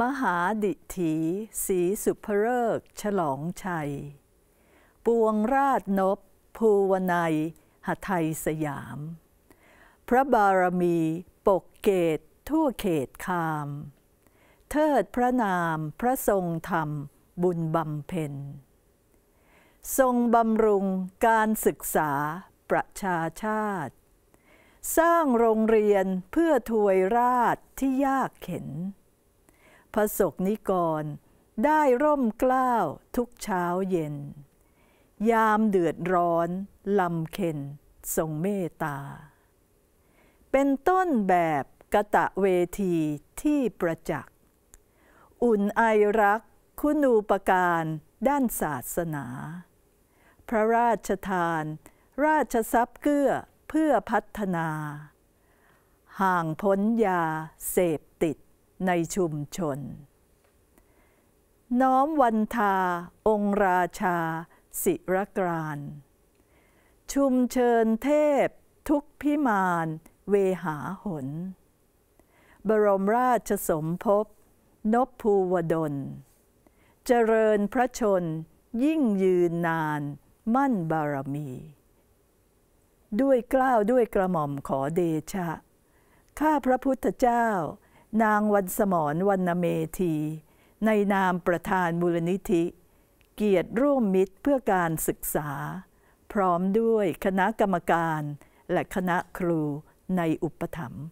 มหาดิถีสีสุภเริกฉลองชัย ปวงราชนบภูวนัยหทัยสยาม พระบารมีปกเกตทั่วเขตคาม เทิดพระนามพระทรงธรรมบุญบำเพ็ญ ทรงบำรุงการศึกษาประชาชาติ สร้างโรงเรียนเพื่อทวยราชที่ยากเข็นพระศกนิกร ได้ร่มกล้าวทุกเช้าเย็น ยามเดือดร้อน ลำเค็นทรงเมตตา เป็นต้นแบบกะตะเวทีที่ประจักษ์อุ่นไอรักคุณูปการด้านศาสนา พระราชทาน ราชทรัพย์เกื้อ เพื่อพัฒนา ห่างพ้นยาเสพติดในชุมชน น้อมวันทาองค์ราชาศิรกรานชุมเชิญเทพ ทุกพิมานเวหาหน บรมราชสมภพนพภูวดลเจริญพระชนยิ่งยืนนาน มั่นบารมี ด้วยกล้าวด้วยกระหม่อมขอเดชะ ข้าพระพุทธเจ้านางวันสมรวันณเมธีในนามประธานมูลนิธิ เกียรติร่วมมิตรเพื่อการศึกษา พร้อมด้วยคณะกรรมการและคณะครูในอุปถัมภ์